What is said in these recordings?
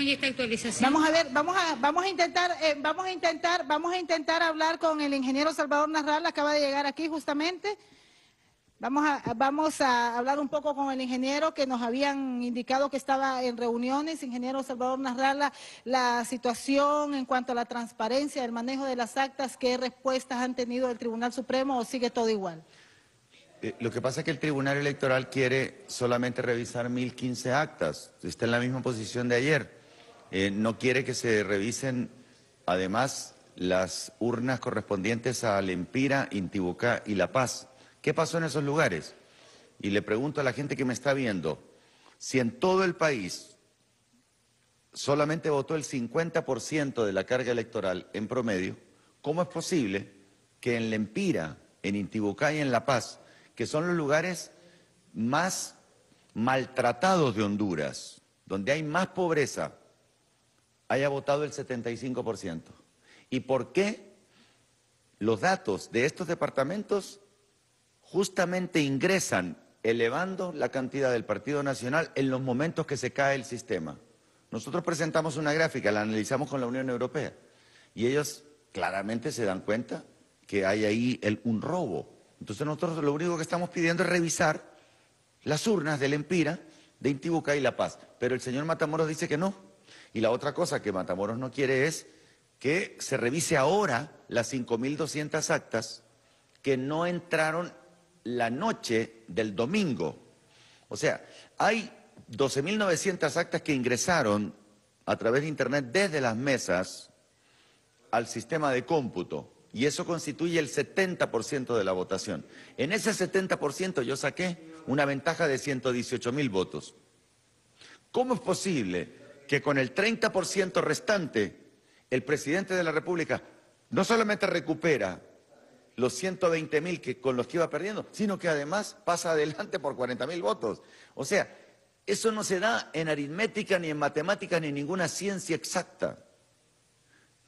y esta actualización. Vamos a ver, vamos a, vamos a intentar, eh, vamos a intentar, vamos a intentar hablar con el ingeniero Salvador Narral, acaba de llegar aquí justamente. Vamos a, vamos a hablar un poco con el ingeniero que nos habían indicado que estaba en reuniones. Ingeniero Salvador Narrala, la situación en cuanto a la transparencia, el manejo de las actas, qué respuestas han tenido el Tribunal Supremo o sigue todo igual. Eh, lo que pasa es que el Tribunal Electoral quiere solamente revisar 1.015 actas. Está en la misma posición de ayer. Eh, no quiere que se revisen, además, las urnas correspondientes a Lempira, Intibucá y La Paz. ¿Qué pasó en esos lugares? Y le pregunto a la gente que me está viendo, si en todo el país solamente votó el 50% de la carga electoral en promedio, ¿cómo es posible que en Lempira, en Intibucá y en La Paz que son los lugares más maltratados de Honduras, donde hay más pobreza, haya votado el 75%. ¿Y por qué los datos de estos departamentos justamente ingresan elevando la cantidad del Partido Nacional en los momentos que se cae el sistema? Nosotros presentamos una gráfica, la analizamos con la Unión Europea y ellos claramente se dan cuenta que hay ahí un robo entonces nosotros lo único que estamos pidiendo es revisar las urnas del Empira, de Intibucá y La Paz. Pero el señor Matamoros dice que no. Y la otra cosa que Matamoros no quiere es que se revise ahora las 5.200 actas que no entraron la noche del domingo. O sea, hay 12.900 actas que ingresaron a través de Internet desde las mesas al sistema de cómputo y eso constituye el 70% de la votación. En ese 70% yo saqué una ventaja de 118 mil votos. ¿Cómo es posible que con el 30% restante el presidente de la República no solamente recupera los 120 mil que, con los que iba perdiendo, sino que además pasa adelante por 40 mil votos? O sea, eso no se da en aritmética, ni en matemática, ni en ninguna ciencia exacta.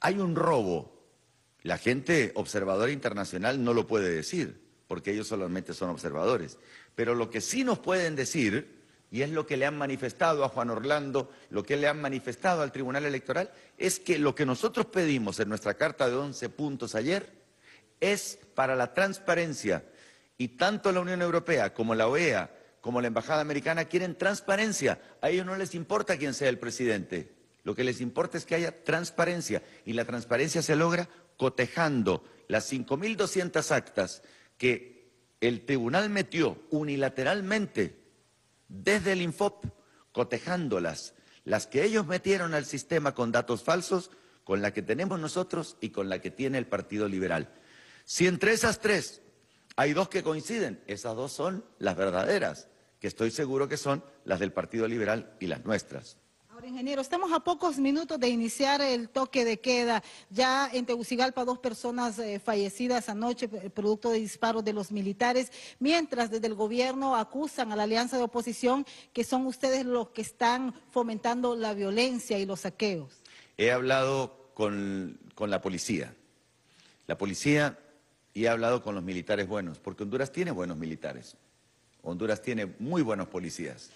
Hay un robo la gente observadora internacional no lo puede decir, porque ellos solamente son observadores. Pero lo que sí nos pueden decir, y es lo que le han manifestado a Juan Orlando, lo que le han manifestado al Tribunal Electoral, es que lo que nosotros pedimos en nuestra carta de 11 puntos ayer es para la transparencia. Y tanto la Unión Europea como la OEA, como la Embajada Americana quieren transparencia. A ellos no les importa quién sea el presidente. Lo que les importa es que haya transparencia. Y la transparencia se logra cotejando las 5.200 actas que el tribunal metió unilateralmente desde el Infop, cotejándolas, las que ellos metieron al sistema con datos falsos, con la que tenemos nosotros y con la que tiene el Partido Liberal. Si entre esas tres hay dos que coinciden, esas dos son las verdaderas, que estoy seguro que son las del Partido Liberal y las nuestras ingeniero, estamos a pocos minutos de iniciar el toque de queda. Ya en Tegucigalpa, dos personas eh, fallecidas anoche, eh, producto de disparos de los militares, mientras desde el gobierno acusan a la alianza de oposición que son ustedes los que están fomentando la violencia y los saqueos. He hablado con, con la policía. La policía y he hablado con los militares buenos, porque Honduras tiene buenos militares. Honduras tiene muy buenos policías.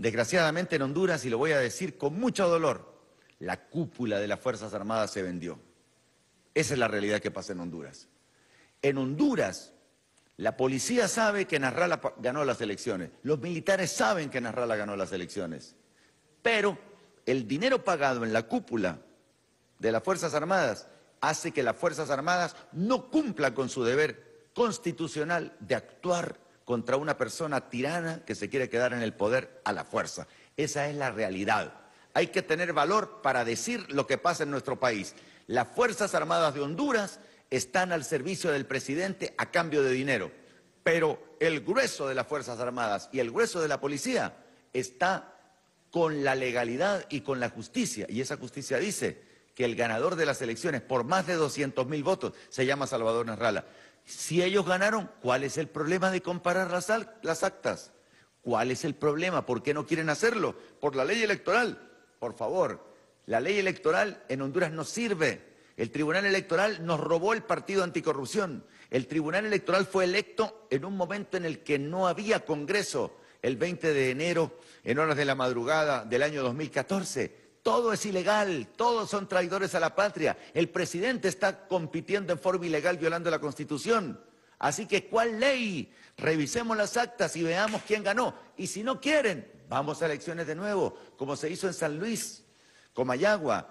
Desgraciadamente en Honduras, y lo voy a decir con mucho dolor, la cúpula de las Fuerzas Armadas se vendió. Esa es la realidad que pasa en Honduras. En Honduras, la policía sabe que Narrala ganó las elecciones, los militares saben que Narrala ganó las elecciones, pero el dinero pagado en la cúpula de las Fuerzas Armadas hace que las Fuerzas Armadas no cumplan con su deber constitucional de actuar contra una persona tirana que se quiere quedar en el poder a la fuerza. Esa es la realidad. Hay que tener valor para decir lo que pasa en nuestro país. Las Fuerzas Armadas de Honduras están al servicio del presidente a cambio de dinero, pero el grueso de las Fuerzas Armadas y el grueso de la policía está con la legalidad y con la justicia. Y esa justicia dice que el ganador de las elecciones por más de 200 mil votos se llama Salvador Nasralla. Si ellos ganaron, ¿cuál es el problema de comparar las, actas? ¿Cuál es el problema? ¿Por qué no quieren hacerlo? Por la ley electoral. Por favor, la ley electoral en Honduras no sirve. El Tribunal Electoral nos robó el partido anticorrupción. El Tribunal Electoral fue electo en un momento en el que no había Congreso, el 20 de enero, en horas de la madrugada del año 2014 todo es ilegal, todos son traidores a la patria, el presidente está compitiendo en forma ilegal violando la constitución. Así que, ¿cuál ley? Revisemos las actas y veamos quién ganó. Y si no quieren, vamos a elecciones de nuevo, como se hizo en San Luis, Comayagua,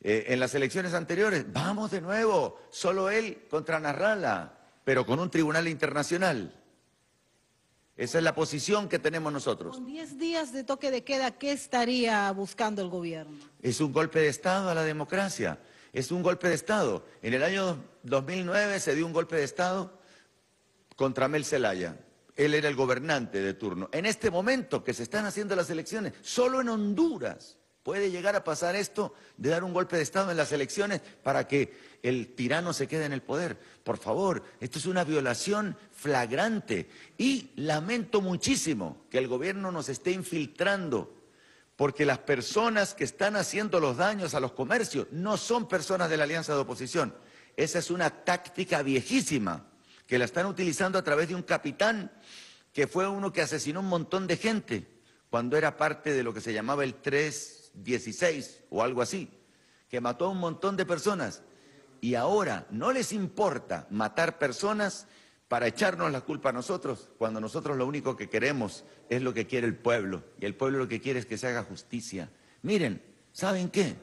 eh, en las elecciones anteriores. Vamos de nuevo, solo él contra Narrala, pero con un tribunal internacional. Esa es la posición que tenemos nosotros. Con 10 días de toque de queda, ¿qué estaría buscando el gobierno? Es un golpe de Estado a la democracia. Es un golpe de Estado. En el año 2009 se dio un golpe de Estado contra Mel Zelaya. Él era el gobernante de turno. En este momento que se están haciendo las elecciones, solo en Honduras Puede llegar a pasar esto de dar un golpe de Estado en las elecciones para que el tirano se quede en el poder. Por favor, esto es una violación flagrante y lamento muchísimo que el gobierno nos esté infiltrando porque las personas que están haciendo los daños a los comercios no son personas de la alianza de oposición. Esa es una táctica viejísima que la están utilizando a través de un capitán que fue uno que asesinó un montón de gente cuando era parte de lo que se llamaba el 3 16 o algo así, que mató a un montón de personas. Y ahora no les importa matar personas para echarnos la culpa a nosotros, cuando nosotros lo único que queremos es lo que quiere el pueblo, y el pueblo lo que quiere es que se haga justicia. Miren, ¿saben qué?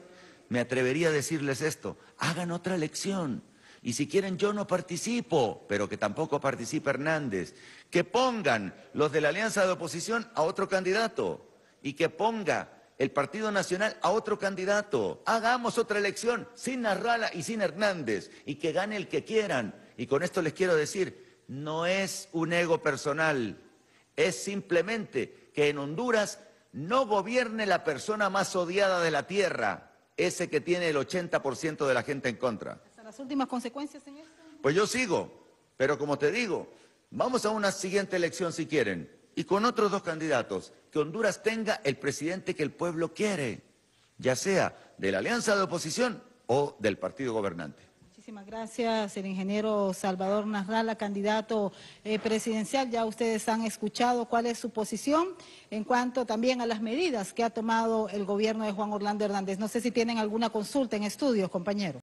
Me atrevería a decirles esto, hagan otra elección, y si quieren yo no participo, pero que tampoco participe Hernández, que pongan los de la alianza de oposición a otro candidato, y que ponga el Partido Nacional a otro candidato. Hagamos otra elección sin Narrala y sin Hernández y que gane el que quieran. Y con esto les quiero decir, no es un ego personal, es simplemente que en Honduras no gobierne la persona más odiada de la tierra, ese que tiene el 80% de la gente en contra. Hasta las últimas consecuencias, señor. Pues yo sigo, pero como te digo, vamos a una siguiente elección si quieren y con otros dos candidatos, que Honduras tenga el presidente que el pueblo quiere, ya sea de la alianza de oposición o del partido gobernante. Muchísimas gracias, el ingeniero Salvador Narrala, candidato eh, presidencial. Ya ustedes han escuchado cuál es su posición en cuanto también a las medidas que ha tomado el gobierno de Juan Orlando Hernández. No sé si tienen alguna consulta en estudios, compañero.